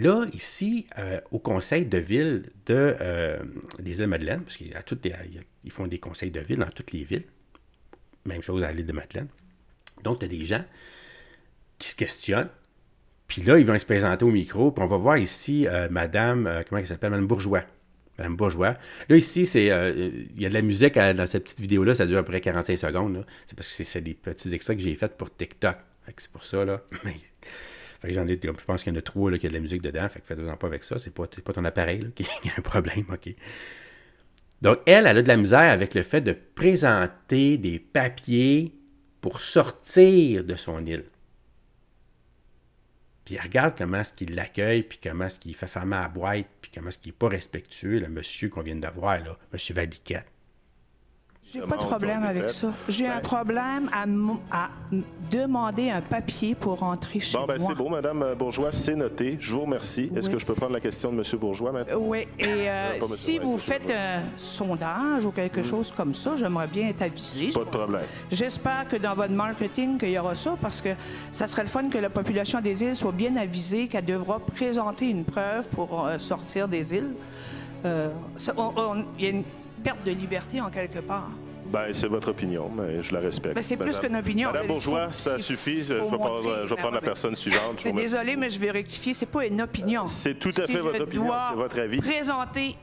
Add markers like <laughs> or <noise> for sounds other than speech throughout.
là, ici, euh, au conseil de ville de, euh, des îles Madeleine, parce qu'ils ils font des conseils de ville dans toutes les villes, même chose à l'île de Madeleine. Donc, tu as des gens qui se questionnent, puis là, ils vont se présenter au micro, puis on va voir ici euh, Madame, comment elle s'appelle, Madame Bourgeois. Madame Bourgeois. Là, ici, c'est il y a de la musique dans cette petite vidéo-là, ça dure à peu près 45 secondes. C'est parce que c'est des petits extraits que j'ai faits pour TikTok. C'est pour ça, là. <laughs> Fait que j'en ai, je pense qu'il y en a trois là, qui a de la musique dedans. Fait que faites-en pas avec ça. C'est pas, pas ton appareil <laughs> qui, a un problème, OK? Donc, elle, elle a de la misère avec le fait de présenter des papiers pour sortir de son île. Puis elle regarde comment est-ce qu'il l'accueille, puis comment est-ce qu'il fait faire à boîte, puis comment est-ce qu'il n'est pas respectueux, le monsieur qu'on vient d'avoir, là, monsieur Valiquette. J'ai pas de problème avec ça. J'ai un ben, problème à, à, demander un papier pour rentrer chez bon, ben, C'est beau, Madame Bourgeois, c'est noté. Je vous remercie. Est-ce que je peux prendre la question de Monsieur Bourgeois maintenant? Oui, et euh, si vous faites un sondage ou quelque hmm. chose comme ça, j'aimerais bien être avisé. Pas de problème. J'espère que dans votre marketing, qu'il y aura ça, parce que ça serait le fun que la population des îles soit bien avisée qu'elle devra présenter une preuve pour euh, sortir des îles. Euh, il y a une perte de liberté en quelque part. Ben, c'est votre opinion, mais je la respecte. Ben, c'est plus qu'une opinion. Madame Bourgeois, ça suffit. Je vais, prendre, la personne suivante. Je suis désolé, mais je vais rectifier. C'est pas une opinion. Euh, c'est tout à fait votre opinion, c'est votre avis. Présenter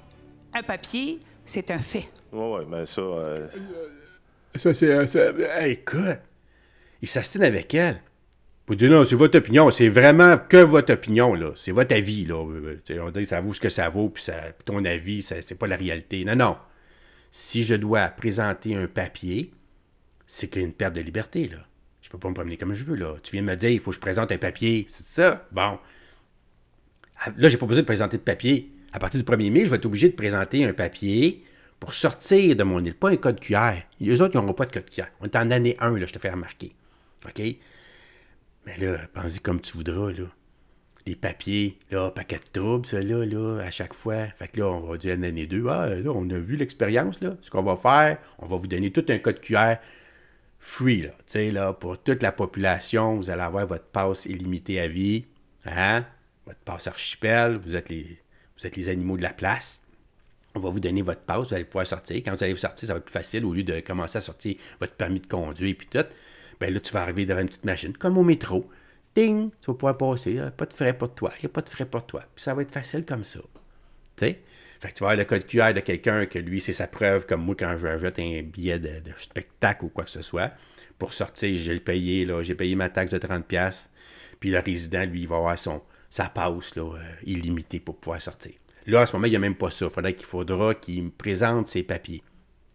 un papier, c'est un fait. Oui, oui, mais ça. Euh, euh, ça, c'est. écoute, il s'astine avec elle. Vous dites non, c'est votre opinion, c'est vraiment que votre opinion, là. C'est votre avis, là. on dit ça vaut ce que ça vaut, puis ton avis, c'est pas la réalité. Non, non si je dois présenter un papier, c'est qu'il une perte de liberté, là. Je peux pas me promener comme je veux, là. Tu viens de me dire, il faut que je présente un papier. C'est ça? Bon. Ah, là, j'ai pas besoin de présenter de papier. À partir du 1er mai, je vais être obligé de présenter un papier pour sortir de mon île. Pas un code QR. Les autres, ils n'auront pas de code QR. On est en année 1, là, je te fais remarquer. OK? Mais là, pense-y comme tu voudras, là les papiers, là, paquet de troubles, ça, là, à chaque fois. Fait là, on va dire une année deux, ah, là, on a vu l'expérience, Ce qu'on va faire, on va vous donner tout un code QR free, là. là, pour toute la population, vous allez avoir votre passe illimitée à vie, hein, votre passe archipel, vous êtes les, vous êtes les animaux de la place. On va vous donner votre passe, vous allez pouvoir sortir. Quand vous allez vous sortir, ça va être plus facile au lieu de commencer à sortir votre permis de conduire et puis tout. Ben là, tu vas arriver devant une petite machine, comme au métro ding, tu vas pouvoir passer. Il hein. n'y a pas de frais pour toi. Il n'y a pas de frais pour toi. Puis ça va être facile comme ça. Tu sais? Fait que tu vas avoir le code QR de quelqu'un que lui, c'est sa preuve, comme moi quand je rajoute un billet de, spectacle ou quoi que ce soit. Pour sortir, j'ai le payé, là, j'ai payé ma taxe de 30$. Puis le résident, lui, il va avoir son, sa passe là, euh, illimitée pour pouvoir sortir. Là, en ce moment, il n'y a même pas ça. Il faudrait qu'il faudra qu'il me présente ses papiers.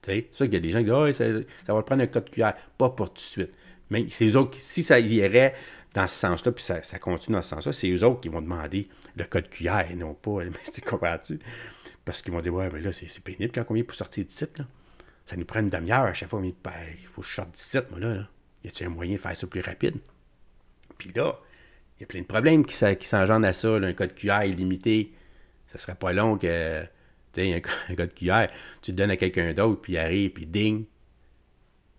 C'est ça qu'il y a des gens qui disent oh, ça, va prendre un code QR. Pas pour tout de suite. Mais c'est autres, si ça irait dans ce sens-là, puis ça, continue dans ce sens-là, c'est eux autres qui vont demander le code QR non pas, mais <laughs> comprends-tu? Parce qu'ils vont dire, ouais, mais là, c'est pénible quand vient pour sortir du site, là. Ça nous prend une demi-heure à chaque fois, il faut que je sorte du site, moi, là, là. Y a-t-il un moyen de faire ça plus rapide? Puis là, il y a plein de problèmes qui, qui s'engendrent à ça, un code QR illimité. Ça serait pas long que, tu sais, un, code QR, tu le donnes à quelqu'un d'autre, puis il arrive, puis ding.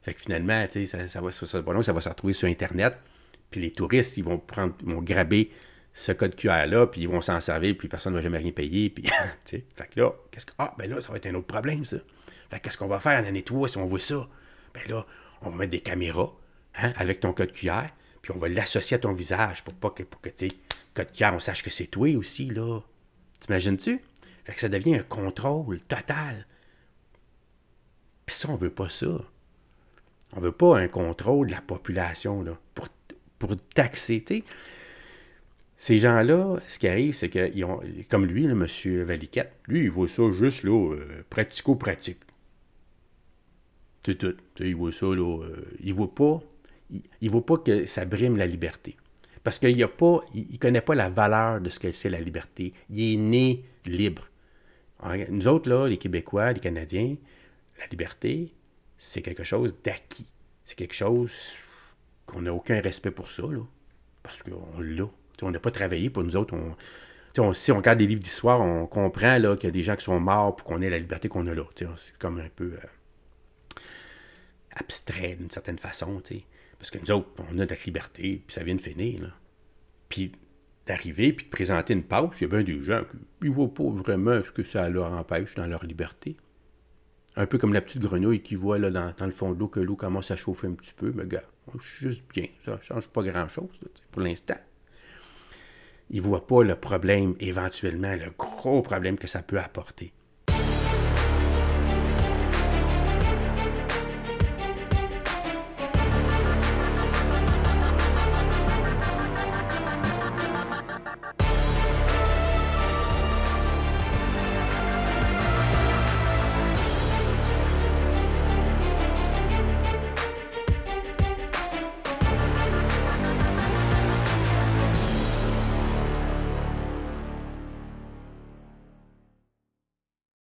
Fait que finalement, tu sais, ça, ça, va, pas long, ça va se retrouver sur Internet puis les touristes, ils vont prendre, vont graber ce code QR-là, puis ils vont s'en servir, puis personne ne va jamais rien payer. Puis, <laughs> fait que là, qu'est-ce que. Ah, ben là, ça va être un autre problème, ça. Fait qu'est-ce qu'on va faire en année 3 si on voit ça? Ben là, on va mettre des caméras hein, avec ton code QR, puis on va l'associer à ton visage pour pas que, pour que tu code QR, on sache que c'est toi aussi, là. T'imagines-tu? Fait que ça devient un contrôle total. Puis ça, on veut pas ça. On veut pas un contrôle de la population, là, pour pour taxer. Ces gens-là, ce qui arrive, c'est qu'ils ont, comme lui, le monsieur Valiquette, lui, il voit ça juste là, euh, pratico-pratique. C'est tout. il voit ça là, euh, il voit pas, il, voit pas que ça brime la liberté. Parce qu'il a pas, il, connaît pas la valeur de ce que c'est la liberté. Il est né libre. nous autres là, les Québécois, les Canadiens, la liberté, c'est quelque chose d'acquis. C'est quelque chose qu'on n'a aucun respect pour ça, là, parce qu'on l'a. On n'a pas travaillé pour nous autres. On, si on regarde des livres d'histoire, on comprend qu'il y a des gens qui sont morts pour qu'on ait la liberté qu'on a là. C'est comme un peu euh, abstrait d'une certaine façon. Parce que nous autres, on a notre liberté, puis ça vient de finir. Là. Puis d'arriver, puis de présenter une pause, il y a bien des gens qui ne voient pas vraiment ce que ça leur empêche dans leur liberté. Un peu comme la petite grenouille qui voit là, dans, dans le fond de l'eau que l'eau commence à chauffer un petit peu, mais gars, je suis juste bien. Ça ne change pas grand-chose pour l'instant. Il ne voit pas le problème, éventuellement, le gros problème que ça peut apporter.